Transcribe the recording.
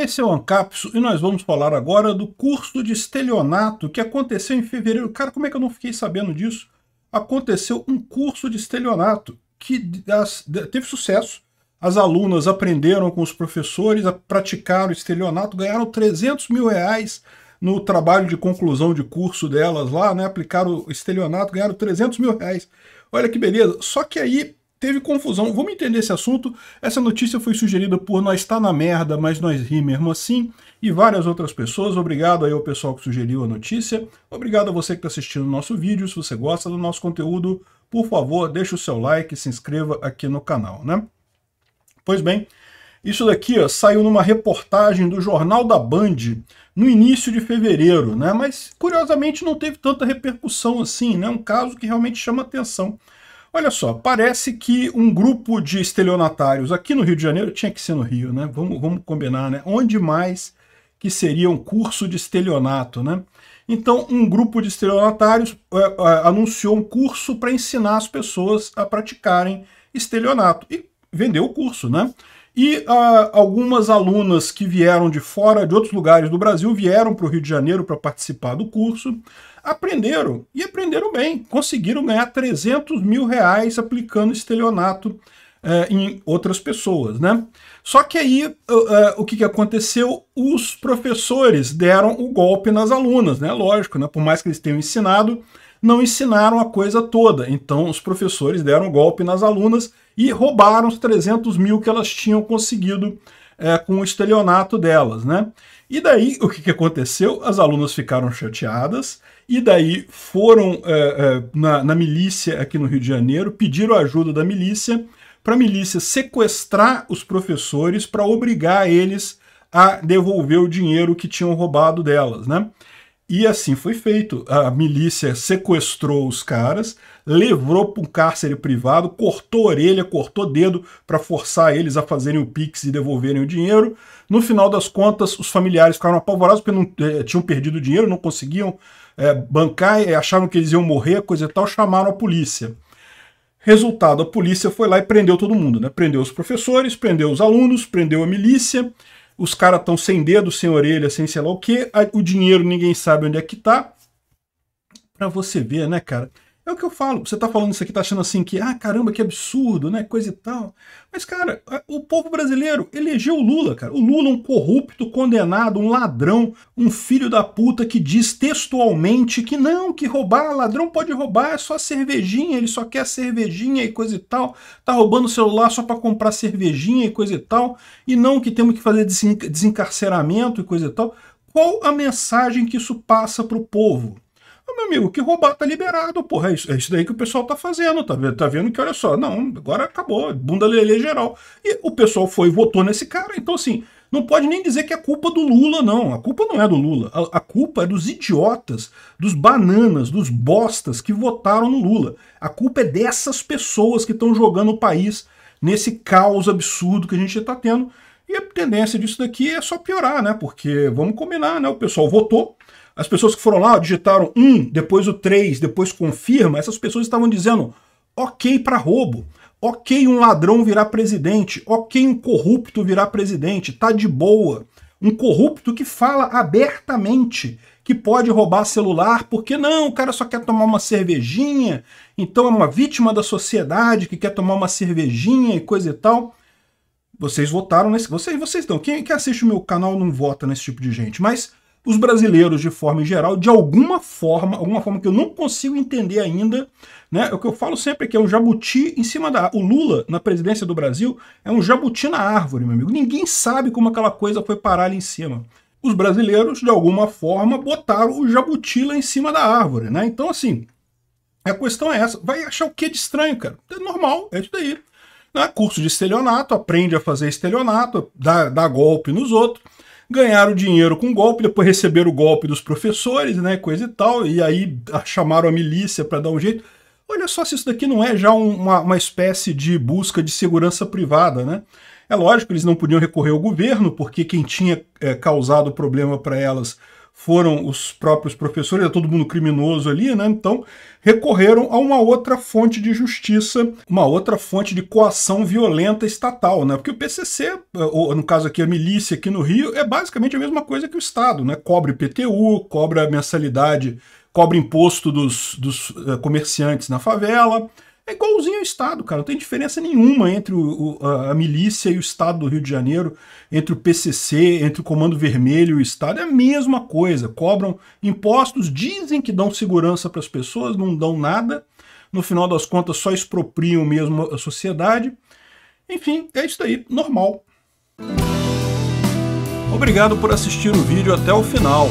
Esse é o Ancapso e nós vamos falar agora do curso de estelionato que aconteceu em fevereiro. Cara, como é que eu não fiquei sabendo disso? Aconteceu um curso de estelionato que as, teve sucesso. As alunas aprenderam com os professores, praticaram estelionato, ganharam 300 mil reais no trabalho de conclusão de curso delas lá, né? Aplicaram o estelionato, ganharam 300 mil reais. Olha que beleza. Só que aí teve confusão. Vamos entender esse assunto. Essa notícia foi sugerida por Nós Tá Na Merda, Mas Nós Ri Mesmo Assim e várias outras pessoas. Obrigado aí ao pessoal que sugeriu a notícia. Obrigado a você que está assistindo o nosso vídeo. Se você gosta do nosso conteúdo, por favor, deixa o seu like e se inscreva aqui no canal, né? Pois bem, isso daqui ó, saiu numa reportagem do Jornal da Band no início de fevereiro, né? Mas curiosamente não teve tanta repercussão assim, né? Um caso que realmente chama atenção. Olha só, parece que um grupo de estelionatários aqui no Rio de Janeiro, tinha que ser no Rio, né? Vamos, vamos combinar, né? Onde mais que seria um curso de estelionato, né? Então, um grupo de estelionatários é, é, anunciou um curso para ensinar as pessoas a praticarem estelionato e vendeu o curso, né? E ah, algumas alunas que vieram de fora, de outros lugares do Brasil, vieram para o Rio de Janeiro para participar do curso, aprenderam e aprenderam bem. Conseguiram ganhar 300 mil reais aplicando estelionato eh, em outras pessoas. Né? Só que aí uh, uh, o que, que aconteceu? Os professores deram o golpe nas alunas, né? lógico, né? por mais que eles tenham ensinado, não ensinaram a coisa toda. Então os professores deram um golpe nas alunas e roubaram os 300 mil que elas tinham conseguido é, com o estelionato delas, né? E daí o que, que aconteceu? As alunas ficaram chateadas e daí foram é, é, na, na milícia aqui no Rio de Janeiro, pediram ajuda da milícia para a milícia sequestrar os professores para obrigar eles a devolver o dinheiro que tinham roubado delas, né? E assim foi feito. A milícia sequestrou os caras, levou para um cárcere privado, cortou orelha, cortou dedo para forçar eles a fazerem o Pix e devolverem o dinheiro. No final das contas, os familiares ficaram apavorados porque não, eh, tinham perdido o dinheiro, não conseguiam eh, bancar, eh, acharam que eles iam morrer, coisa e tal, chamaram a polícia. Resultado, a polícia foi lá e prendeu todo mundo, né? Prendeu os professores, prendeu os alunos, prendeu a milícia os caras estão sem dedo, sem orelha, sem sei lá o que, o dinheiro ninguém sabe onde é que tá. Pra você ver, né, cara? É o que eu falo. Você tá falando isso aqui, tá achando assim que, ah, caramba, que absurdo, né? Coisa e tal. Mas, cara, o povo brasileiro elegeu o Lula, cara. O Lula, um corrupto, condenado, um ladrão, um filho da puta que diz textualmente que não, que roubar, ladrão pode roubar, é só cervejinha, ele só quer cervejinha e coisa e tal. Tá roubando o celular só para comprar cervejinha e coisa e tal. E não que temos que fazer desencarceramento e coisa e tal. Qual a mensagem que isso passa pro povo? Ah, meu amigo, que roubar tá liberado, porra. É isso, é isso daí que o pessoal tá fazendo, tá, tá vendo que, olha só, não, agora acabou, bunda lelê geral. E o pessoal foi e votou nesse cara. Então, assim, não pode nem dizer que é culpa do Lula, não. A culpa não é do Lula. A, a, culpa é dos idiotas, dos bananas, dos bostas que votaram no Lula. A culpa é dessas pessoas que estão jogando o país nesse caos absurdo que a gente está tendo. E a tendência disso daqui é só piorar, né? Porque vamos combinar, né? O pessoal votou, as pessoas que foram lá digitaram um, depois o três, depois confirma, essas pessoas estavam dizendo ok para roubo, ok um ladrão virar presidente, ok um corrupto virar presidente, tá de boa. Um corrupto que fala abertamente que pode roubar celular, porque não, o cara só quer tomar uma cervejinha, então é uma vítima da sociedade que quer tomar uma cervejinha e coisa e tal. Vocês votaram nesse. Vocês, vocês não. Quem, quem assiste o meu canal não vota nesse tipo de gente, mas os brasileiros, de forma geral, de alguma forma, alguma forma que eu não consigo entender ainda, né? É o que eu falo sempre é que é um jabuti em cima da. O Lula, na presidência do Brasil, é um jabuti na árvore, meu amigo. Ninguém sabe como aquela coisa foi parar ali em cima. Os brasileiros, de alguma forma, botaram o jabuti lá em cima da árvore, né? Então, assim, a questão é essa. Vai achar o que de estranho, cara? É normal, é isso daí. Né? Curso de estelionato, aprende a fazer estelionato, dá, dá golpe nos outros ganharam dinheiro com golpe, depois receberam o golpe dos professores, né, coisa e tal, e aí chamaram a milícia para dar um jeito. Olha só se isso daqui não é já uma, uma espécie de busca de segurança privada, né? É lógico, eles não podiam recorrer ao governo, porque quem tinha é, causado o problema para elas foram os próprios professores, é todo mundo criminoso ali, né? Então, recorreram a uma outra fonte de justiça, uma outra fonte de coação violenta estatal, né? Porque o PCC, ou no caso aqui a milícia aqui no Rio, é basicamente a mesma coisa que o Estado, né? Cobre PTU, cobra mensalidade, cobra imposto dos, dos eh, comerciantes na favela, é igualzinho ao Estado, cara. Não tem diferença nenhuma entre o, o, a milícia e o Estado do Rio de Janeiro, entre o PCC, entre o Comando Vermelho e o Estado. É a mesma coisa. Cobram impostos, dizem que dão segurança para as pessoas, não dão nada. No final das contas, só expropriam mesmo a sociedade. Enfim, é isso aí, normal. Obrigado por assistir o vídeo até o final.